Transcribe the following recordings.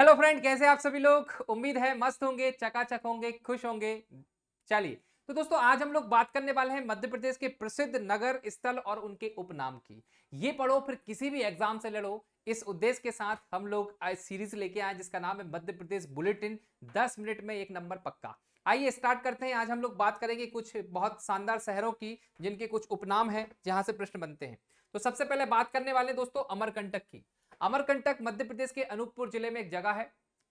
hello friend कैसे आप सभी लोग उम्मीद है मस्त होंगे चकाचक होंगे खुश होंगे चलिए तो दोस्तों आज हम लोग बात करने वाले हैं मध्य प्रदेश के प्रसिद्ध नगर स्थल और उनके उपनाम की ये पढ़ो फिर किसी भी एग्जाम से लड़ो इस उद्देश्य के साथ हम लोग आज सीरीज लेके आए जिसका नाम है मध्य प्रदेश बुलेटिन दस मिनट में एक नंबर पक्का आइए स्टार्ट करते हैं आज हम लोग बात करेंगे कुछ बहुत शानदार शहरों की जिनके कुछ उपनाम है जहां से प्रश्न बनते हैं तो सबसे पहले बात करने वाले दोस्तों अमरकंटक की अमरकंटक मध्य प्रदेश के अनूपपुर जिले में एक जगह है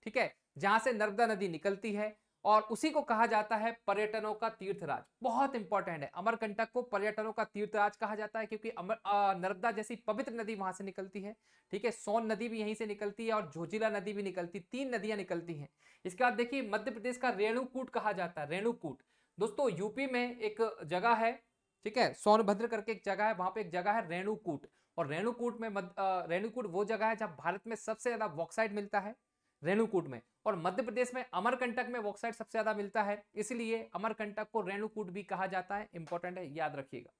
ठीक है जहां से नर्मदा नदी निकलती है और उसी को कहा जाता है पर्यटनों का तीर्थराज बहुत इंपॉर्टेंट है अमरकंटक को पर्यटनों का तीर्थराज कहा जाता है क्योंकि अमर नर्मदा जैसी पवित्र नदी वहां से निकलती है ठीक है सोन नदी भी यहीं से निकलती है और झोजिला नदी भी निकलती तीन नदियां निकलती हैं इसके बाद देखिए मध्य प्रदेश का रेणुकूट कहा जाता है रेणुकूट दोस्तों यूपी में एक जगह है ठीक है सोनभद्र करके एक जगह है वहां पे एक जगह है रेणुकूट और रेणुकूट में रेणुकूट वो जगह है जहाँ भारत में सबसे ज्यादा वॉक्साइड मिलता है रेणुकूट में और मध्य प्रदेश में अमरकंटक में वॉक्साइड सबसे ज्यादा मिलता है इसलिए अमरकंटक को रेणुकूट भी कहा जाता है इंपॉर्टेंट है याद रखिएगा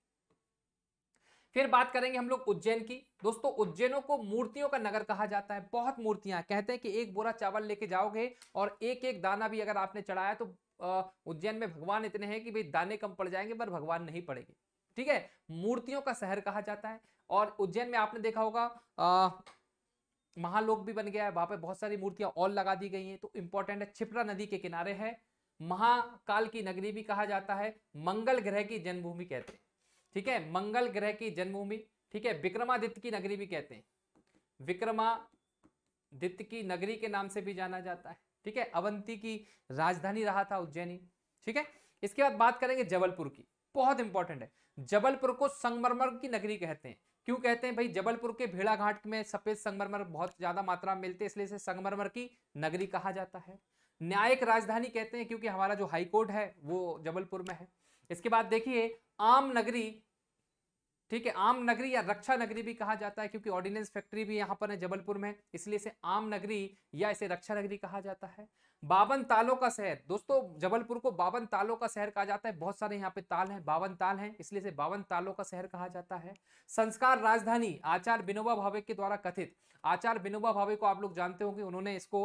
फिर बात करेंगे हम लोग उज्जैन की दोस्तों उज्जैनों को मूर्तियों का नगर कहा जाता है बहुत मूर्तियां कहते हैं कि एक बोरा चावल लेके जाओगे और एक एक दाना भी अगर आपने चढ़ाया तो उज्जैन में भगवान इतने हैं कि भाई दाने कम पड़ जाएंगे पर भगवान नहीं पड़ेंगे ठीक है मूर्तियों का शहर कहा जाता है और उज्जैन में आपने देखा होगा महालोक भी बन गया है वहां पे बहुत सारी मूर्तियां और लगा दी गई हैं तो इंपॉर्टेंट है छिपरा नदी के किनारे है महाकाल की नगरी भी कहा जाता है मंगल ग्रह की जन्मभूमि कहते हैं ठीक है मंगल ग्रह की जन्मभूमि ठीक है विक्रमादित्य की नगरी भी कहते हैं विक्रमादित्य की नगरी के नाम से भी जाना जाता है ठीक है अवंती की राजधानी रहा था उज्जैनी ठीक है इसके बाद बात करेंगे जबलपुर की बहुत इंपॉर्टेंट है जबलपुर को संगमरमर की नगरी कहते हैं क्यों कहते हैं भाई जबलपुर के भेड़ा घाट में सफेद संगमरमर बहुत ज्यादा मात्रा में मिलते हैं इसलिए इसे संगमरमर की नगरी कहा जाता है न्यायिक राजधानी कहते हैं क्योंकि हमारा जो हाईकोर्ट है वो जबलपुर में है इसके बाद देखिए आम नगरी ठीक है आम नगरी या रक्षा नगरी भी कहा जाता है क्योंकि ऑर्डिनेंस फैक्ट्री भी यहाँ पर है जबलपुर में इसलिए इसे आम नगरी या इसे रक्षा नगरी कहा जाता है बावन तालों का शहर दोस्तों जबलपुर को बावन तालों का शहर कहा जाता है बहुत सारे यहाँ पे ताल हैं बावन ताल हैं इसलिए से बावन तालों का शहर कहा जाता है संस्कार राजधानी आचार्य विनोबा भावे के द्वारा कथित आचार्य विनोबा भावे को आप लोग जानते होंगे उन्होंने इसको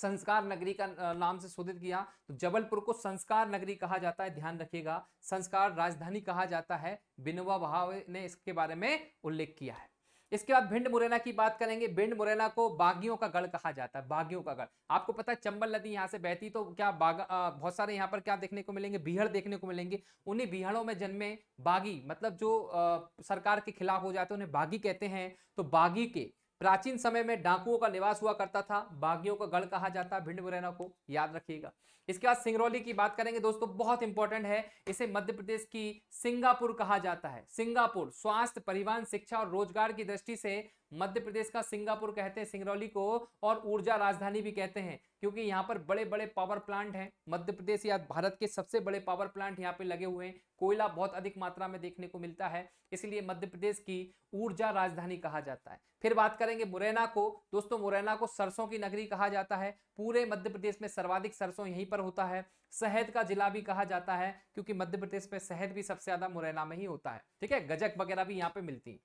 संस्कार नगरी का नाम से शोधित किया तो जबलपुर को संस्कार नगरी कहा जाता है ध्यान रखिएगा संस्कार राजधानी कहा जाता है विनोबा भावे ने इसके बारे में उल्लेख किया है इसके बाद भिंड मुरैना की बात करेंगे भिंड मुरैना को बागियों का गढ़ कहा जाता है बागियों का गढ़ आपको पता है चंबल नदी यहाँ से बहती तो क्या बाग बहुत सारे यहाँ पर क्या देखने को मिलेंगे बिहड़ देखने को मिलेंगे उन्हीं बिहड़ों में जन्मे बागी मतलब जो आ, सरकार के खिलाफ हो जाते हैं उन्हें बागी कहते हैं तो बागी के प्राचीन समय में डाकुओं का निवास हुआ करता था बागियों का गढ़ कहा जाता भिंड मुरैना को याद रखिएगा इसके बाद सिंगरौली की बात करेंगे दोस्तों बहुत इंपॉर्टेंट है इसे मध्य प्रदेश की सिंगापुर कहा जाता है सिंगापुर स्वास्थ्य परिवहन शिक्षा और रोजगार की दृष्टि से मध्य प्रदेश का सिंगापुर कहते हैं सिंगरौली को और ऊर्जा राजधानी भी कहते हैं क्योंकि यहाँ पर बड़े बड़े पावर प्लांट हैं मध्य प्रदेश या भारत के सबसे बड़े पावर प्लांट यहाँ पे लगे हुए हैं कोयला बहुत अधिक मात्रा में देखने को मिलता है इसलिए मध्य प्रदेश की ऊर्जा राजधानी कहा जाता है फिर बात करेंगे मुरैना को दोस्तों मुरैना को सरसों की नगरी कहा जाता है पूरे मध्य प्रदेश में सर्वाधिक सरसों यहीं पर होता है शहद का जिला भी कहा जाता है क्योंकि मध्य प्रदेश में शहद भी सबसे ज्यादा मुरैना में ही होता है ठीक है गजक वगैरह भी यहाँ पे मिलती है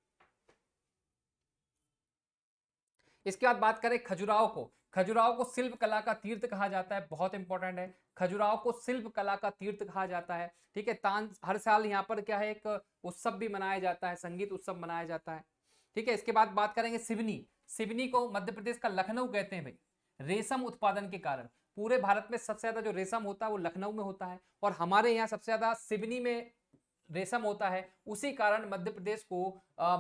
इसके बाद बात करें खजुराहो को खजुराहो को शिल्प कला का तीर्थ कहा जाता है बहुत इंपॉर्टेंट है खजुराहो को शिल्प कला का तीर्थ कहा जाता है ठीक है तान हर साल यहाँ पर क्या है एक उत्सव भी मनाया जाता है संगीत उत्सव मनाया जाता है ठीक है इसके बाद बात करेंगे सिवनी सिवनी को मध्य प्रदेश का लखनऊ कहते हैं भाई रेशम उत्पादन के कारण पूरे भारत में सबसे ज्यादा जो रेशम होता है वो लखनऊ में होता है और हमारे यहाँ सबसे ज्यादा सिवनी में रेशम होता है उसी कारण मध्य प्रदेश को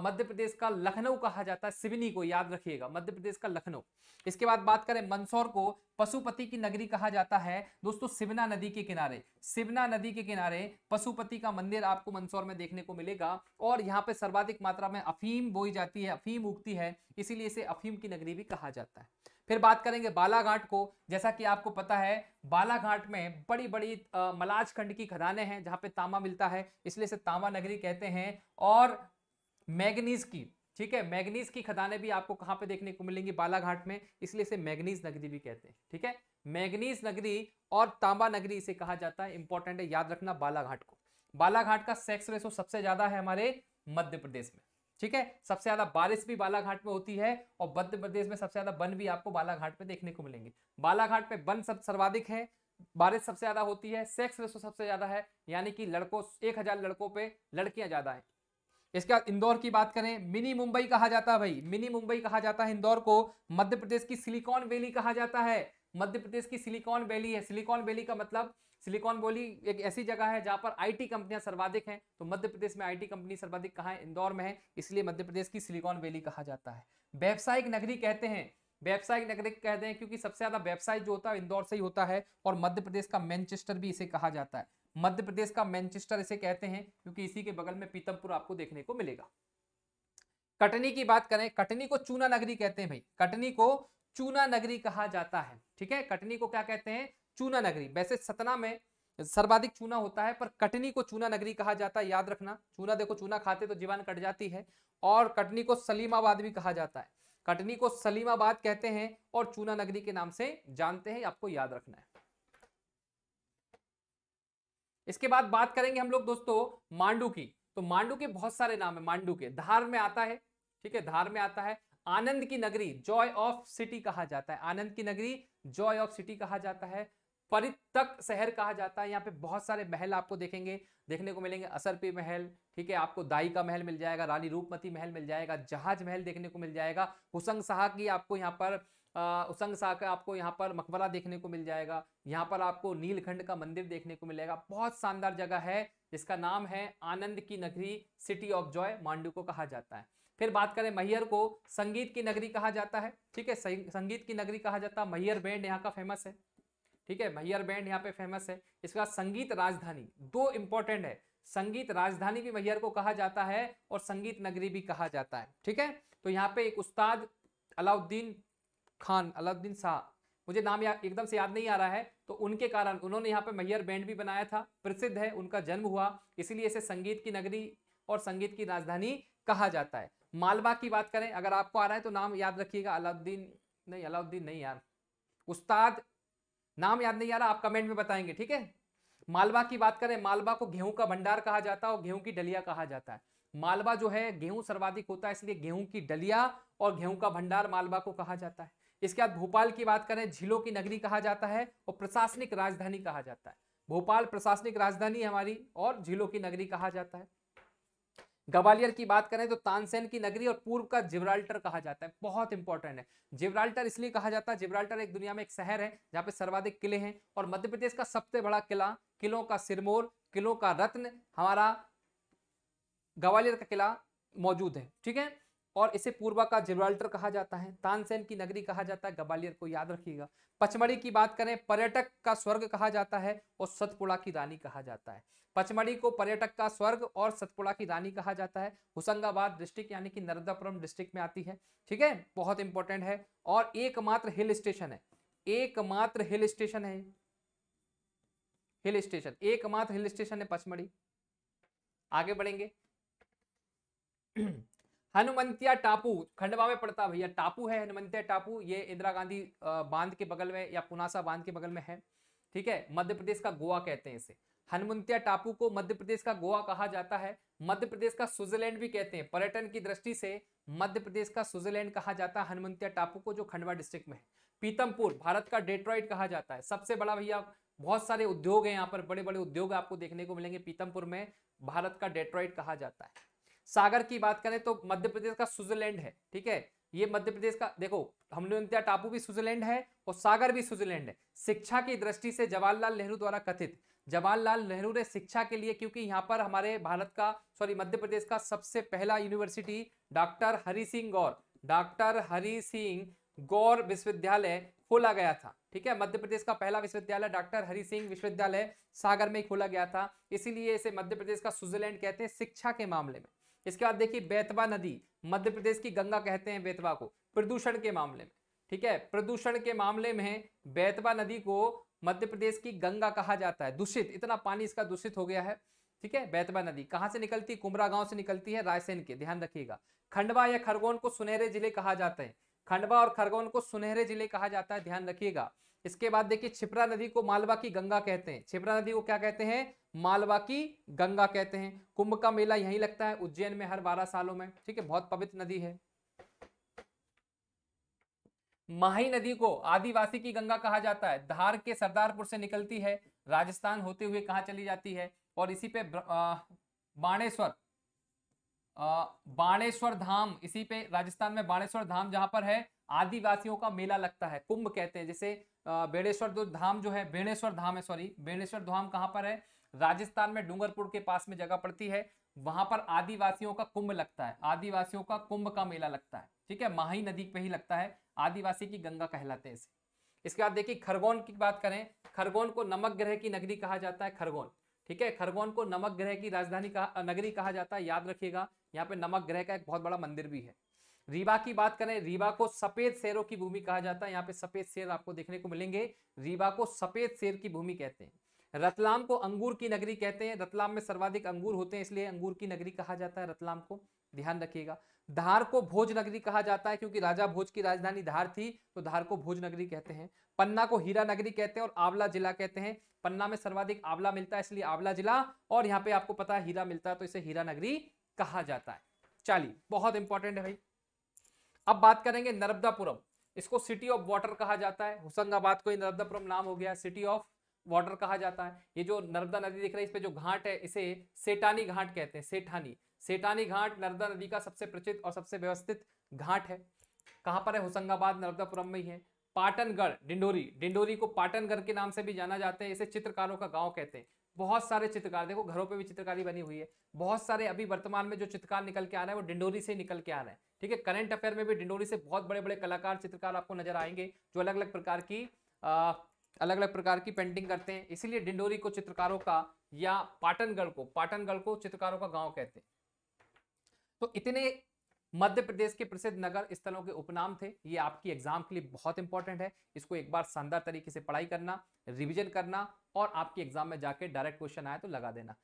मध्य प्रदेश का लखनऊ कहा जाता है सिवनी को याद रखिएगा मध्य प्रदेश का लखनऊ इसके बाद बात करें मंदसौर को पशुपति की नगरी कहा जाता है दोस्तों सिवना नदी के किनारे सिवना नदी के किनारे पशुपति का मंदिर आपको मंदसौर में देखने को मिलेगा और यहाँ पे सर्वाधिक मात्रा में अफीम बोई जाती है अफीम उगती है इसीलिए इसे अफीम की नगरी भी कहा जाता है फिर बात करेंगे बालाघाट को जैसा कि आपको पता है बालाघाट में बड़ी बड़ी मलाज खंड की खदानें हैं जहाँ पे तांबा मिलता है इसलिए इसे तांबा नगरी कहते हैं और मैगनीज की ठीक है मैगनीज की खदानें भी आपको कहाँ पे देखने को मिलेंगी बालाघाट में इसलिए इसे मैगनीज नगरी भी कहते हैं ठीक है मैगनीज नगरी और तांबा नगरी इसे कहा जाता है इंपॉर्टेंट है याद रखना बालाघाट को बालाघाट का सेक्स रेसो सबसे ज्यादा है हमारे मध्य प्रदेश में ठीक है सबसे ज्यादा बारिश भी बालाघाट में होती है और मध्य प्रदेश में सबसे ज्यादा वन भी आपको बालाघाट में देखने को मिलेंगे बालाघाट में वन सब सर्वाधिक है बारिश सबसे ज्यादा होती है सेक्स रेशो सबसे ज्यादा है यानी कि लड़कों एक हजार लड़कों पे लड़कियां ज्यादा है इसके बाद इंदौर की बात करें मिनी मुंबई कहा जाता है भाई मिनी मुंबई कहा जाता है इंदौर को मध्य प्रदेश की सिलिकॉन वैली कहा जाता है मध्य प्रदेश की सिलिकॉन वैली है सिलिकॉन वैली का मतलब सिलिकॉन वैली एक ऐसी जगह है जहां पर आईटी कंपनियां सर्वाधिक हैं तो मध्य प्रदेश में आईटी कंपनी सर्वाधिक कहा है इंदौर में है इसलिए मध्य प्रदेश की सिलिकॉन वैली कहा जाता है व्यावसायिक नगरी कहते हैं व्यावसायिक नगरी कहते हैं क्योंकि सबसे ज्यादा व्यवसाय जो होता है इंदौर से ही होता है और मध्य प्रदेश का मैनचेस्टर भी इसे कहा जाता है मध्य प्रदेश का मैनचेस्टर इसे कहते हैं क्योंकि इसी के बगल में पीतमपुर आपको देखने को मिलेगा कटनी की बात करें कटनी को चूना नगरी कहते हैं भाई कटनी को चूना नगरी कहा जाता है ठीक है कटनी को क्या कहते हैं चूना नगरी वैसे सतना में सर्वाधिक चूना होता है पर कटनी को चूना नगरी कहा जाता है याद रखना चूना देखो चूना खाते तो जीवान कट जाती है और कटनी को सलीमाबाद भी कहा जाता है कटनी को सलीमाबाद कहते हैं और चूना नगरी के नाम से जानते हैं आपको याद रखना है इसके बाद बात करेंगे हम लोग दोस्तों मांडू की तो मांडू के बहुत सारे नाम है मांडू के धार में आता है ठीक है धार में आता है आनंद की नगरी जॉय ऑफ सिटी कहा जाता है आनंद की नगरी जॉय ऑफ सिटी कहा जाता है परितक शहर कहा जाता है यहाँ पे बहुत सारे महल आपको देखेंगे देखने को मिलेंगे असरपी महल ठीक है आपको दाई का महल मिल जाएगा रानी रूपमती महल मिल जाएगा जहाज महल देखने को मिल जाएगा हुसंग शाह की आपको यहाँ पर उसंग शाह का आपको यहाँ पर मकबरा देखने को मिल जाएगा यहाँ पर आपको नीलखंड का मंदिर देखने को मिलेगा बहुत शानदार जगह है जिसका नाम है आनंद की नगरी सिटी ऑफ जॉय मांडू को कहा जाता है फिर बात करें मैहर को संगीत की नगरी कहा जाता है ठीक है संगीत की नगरी कहा जाता है मैहर बैंड यहाँ का फेमस है ठीक है भैयर बैंड यहाँ पे फेमस है इसके बाद संगीत राजधानी दो इंपॉर्टेंट है संगीत राजधानी भी मैहर को कहा जाता है और संगीत नगरी भी कहा जाता है ठीक है तो यहाँ पे एक उस्ताद अलाउद्दीन खान अलाउद्दीन शाह मुझे नाम या, एकदम से याद नहीं आ रहा है तो उनके कारण उन्होंने यहाँ पे मैहर बैंड भी बनाया था प्रसिद्ध है उनका जन्म हुआ इसीलिए इसे संगीत की नगरी और संगीत की राजधानी कहा जाता है मालवा की बात करें अगर आपको आ रहा है तो नाम याद रखिएगा अलाउद्दीन नहीं अलाउद्दीन नहीं यार उस्ताद नाम याद नहीं आ रहा आप कमेंट में बताएंगे ठीक है मालवा की बात करें मालवा को गेहूं का भंडार कहा जाता है और गेहूं की डलिया कहा जाता है मालवा जो है गेहूं सर्वाधिक होता है इसलिए गेहूं की डलिया और गेहूं का भंडार मालवा को कहा जाता है इसके बाद भोपाल की बात करें झीलों की नगरी कहा जाता है और प्रशासनिक राजधानी कहा जाता है भोपाल प्रशासनिक राजधानी हमारी और झीलों की नगरी कहा जाता है गवालियर की बात करें तो तानसेन की नगरी और पूर्व का जिब्राल्टर कहा जाता है बहुत इंपॉर्टेंट है जिब्राल्टर इसलिए कहा जाता है जिब्राल्टर एक दुनिया में एक शहर है जहाँ पे सर्वाधिक किले हैं और मध्य प्रदेश का सबसे बड़ा किला किलों का सिरमोर किलों का रत्न हमारा ग्वालियर का किला मौजूद है ठीक है और इसे पूर्वा का जिब्राल्टर कहा जाता है तानसेन की नगरी कहा जाता है ग्वालियर को याद रखिएगा पचमढ़ी की बात करें पर्यटक का स्वर्ग कहा जाता है और सतपुड़ा की रानी कहा जाता है पचमढ़ी को पर्यटक का स्वर्ग और सतपुड़ा की रानी कहा जाता है होशंगाबाद डिस्ट्रिक्ट यानी कि नर्मदापुरम डिस्ट्रिक्ट में आती है ठीक है बहुत इंपॉर्टेंट है और एकमात्र हिल स्टेशन है एकमात्र हिल स्टेशन है हिल स्टेशन एकमात्र हिल स्टेशन है पचमढ़ी आगे बढ़ेंगे हनुमंतिया टापू खंडवा में पड़ता भैया टापू है हनुमंतिया टापू ये इंदिरा गांधी बांध के बगल में या पुनासा बांध के बगल में है ठीक है मध्य प्रदेश का गोवा कहते हैं इसे हनुमंतिया टापू को मध्य प्रदेश का गोवा कहा जाता है मध्य प्रदेश का स्विट्जरलैंड भी कहते हैं पर्यटन की दृष्टि से मध्य प्रदेश का स्विट्जरलैंड कहा जाता है हनुमंतिया टापू को जो खंडवा डिस्ट्रिक्ट में है पीतमपुर भारत का डेट्रॉइड कहा जाता है सबसे बड़ा भैया बहुत सारे उद्योग हैं यहाँ पर बड़े बड़े उद्योग आपको देखने को मिलेंगे पीतमपुर में भारत का डेट्रॉइड कहा जाता है सागर की बात करें तो मध्य प्रदेश का स्विट्जरलैंड है ठीक है ये मध्य प्रदेश का देखो हमनुंतिया टापू भी स्विट्जरलैंड है और सागर भी स्विट्जरलैंड है शिक्षा की दृष्टि से जवाहरलाल नेहरू द्वारा कथित जवाहरलाल नेहरू ने शिक्षा के लिए क्योंकि यहाँ पर हमारे भारत का सॉरी मध्य प्रदेश का सबसे पहला university doctor Hari Singh Gaur doctor Hari Singh Gaur विश्वविद्यालय खोला गया था ठीक है मध्य प्रदेश का पहला विश्वविद्यालय डॉक्टर हरी सिंह विश्वविद्यालय सागर में खोला गया था इसीलिए इसे मध्य प्रदेश का स्विट्जरलैंड कहते हैं शिक्षा के मामले में इसके बाद देखिए बेतवा नदी मध्य प्रदेश की गंगा कहते हैं बेतवा को प्रदूषण के मामले में ठीक है प्रदूषण के मामले में बेतवा नदी को मध्य प्रदेश की गंगा कहा जाता है दूषित इतना पानी इसका दूषित हो गया है ठीक है बेतवा नदी कहाँ से निकलती है कुमरा गांव से निकलती है रायसेन के ध्यान रखिएगा खंडवा या खरगोन को सुनहरे जिले कहा जाते हैं खंडवा और खरगोन को सुनहरे जिले कहा जाता है ध्यान रखिएगा इसके बाद देखिए छिपरा नदी को मालवा की गंगा कहते हैं छिपरा नदी को क्या कहते हैं मालवा की गंगा कहते हैं कुंभ का मेला यही लगता है उज्जैन में हर बारह सालों में ठीक है बहुत पवित्र नदी है माही नदी को आदिवासी की गंगा कहा जाता है धार के सरदारपुर से निकलती है राजस्थान होते हुए कहा चली जाती है और इसी पे बाणेश्वर बाणेश्वर धाम इसी पे राजस्थान में बाणेश्वर धाम जहां पर है आदिवासियों का मेला लगता है कुंभ कहते हैं जैसे बेणेश्वर जो धाम जो है बेणेश्वर धाम है सॉरी बेणेश्वर धाम कहाँ पर है राजस्थान में डूंगरपुर के पास में जगह पड़ती है वहां पर आदिवासियों का कुंभ लगता है आदिवासियों का कुंभ का मेला लगता है ठीक है माही नदी पे ही लगता है आदिवासी की गंगा कहलाते हैं इसे इसके बाद देखिए खरगोन की बात करें खरगोन को नमक ग्रह की नगरी कहा जाता है खरगोन ठीक है खरगोन को नमक ग्रह की राजधानी कहा नगरी कहा जाता है याद रखिएगा यहाँ पे नमक ग्रह का एक बहुत बड़ा मंदिर भी है रीवा की बात करें रीवा को सफेद शेरों की भूमि कहा जाता है यहाँ पे सफेद शेर आपको देखने को मिलेंगे रीवा को सफेद शेर की भूमि कहते हैं रतलाम को अंगूर की नगरी कहते हैं रतलाम में सर्वाधिक अंगूर होते हैं इसलिए अंगूर की नगरी कहा जाता है रतलाम को ध्यान रखिएगा धार को भोज नगरी कहा जाता है क्योंकि राजा भोज की राजधानी धार थी तो धार को भोज नगरी कहते हैं पन्ना को हीरा नगरी कहते हैं और आंवला जिला कहते हैं पन्ना में सर्वाधिक आंवला मिलता है इसलिए आंवला जिला और यहाँ पे आपको पता है हीरा मिलता है तो इसे हीरा नगरी कहा जाता है चलिए बहुत इंपॉर्टेंट है भाई अब बात करेंगे नर्मदापुरम इसको सिटी ऑफ वाटर कहा जाता है होशंगाबाद को नर्मदापुरम नाम हो गया सिटी ऑफ वाटर कहा जाता है ये जो नर्मदा नदी दिख रही है इस पर जो घाट है इसे सेठानी घाट कहते हैं सेठानी सेठानी घाट नर्मदा नदी का सबसे प्रचित और सबसे व्यवस्थित घाट है कहाँ पर है होशंगाबाद नर्मदापुरम में ही है पाटनगढ़ डिंडोरी डिंडोरी को पाटनगढ़ के नाम से भी जाना जाता है इसे चित्रकारों का गांव कहते हैं बहुत सारे चित्रकार देखो घरों पे भी चित्रकारी बनी हुई है बहुत सारे अभी वर्तमान में जो चित्रकार निकल के आ रहे हैं वो डिंडोरी से निकल के आ रहे हैं ठीक है करंट अफेयर में भी डिंडोरी से बहुत बड़े बड़े कलाकार चित्रकार आपको नजर आएंगे जो अलग अलग प्रकार की आ, अलग अलग प्रकार की पेंटिंग करते हैं इसीलिए डिंडोरी को चित्रकारों का या पाटनगढ़ को पाटनगढ़ को चित्रकारों का गाँव कहते हैं तो इतने मध्य प्रदेश के प्रसिद्ध नगर स्थलों के उपनाम थे ये आपकी एग्जाम के लिए बहुत इंपॉर्टेंट है इसको एक बार शानदार तरीके से पढ़ाई करना रिविजन करना और आपके एग्जाम में जाके डायरेक्ट क्वेश्चन आए तो लगा देना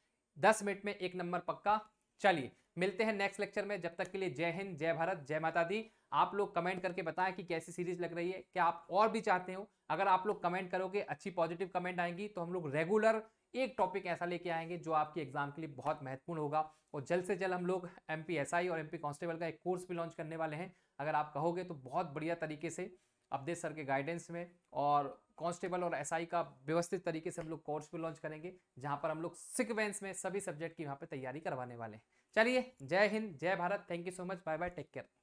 दस मिनट में एक नंबर पक्का चलिए मिलते हैं नेक्स्ट लेक्चर में जब तक के लिए जय हिंद जय भारत जय माता दी आप लोग कमेंट करके बताएं कि कैसी सीरीज लग रही है क्या आप और भी चाहते हो अगर आप लोग कमेंट करोगे अच्छी पॉजिटिव कमेंट आएंगी तो हम लोग रेगुलर एक टॉपिक ऐसा लेके आएंगे जो आपके एग्जाम के लिए बहुत महत्वपूर्ण होगा और जल्द से जल्द हम लोग एम और एम कांस्टेबल का एक कोर्स भी लॉन्च करने वाले हैं अगर आप कहोगे तो बहुत बढ़िया तरीके से अपडेट सर के गाइडेंस में और कांस्टेबल और एसआई SI का व्यवस्थित तरीके से हम लोग कोर्स भी लॉन्च करेंगे जहां पर हम लोग सिक्वेंस में सभी सब्जेक्ट की वहां पे तैयारी करवाने वाले हैं चलिए जय हिंद जय Bharat thank you so much bye bye take care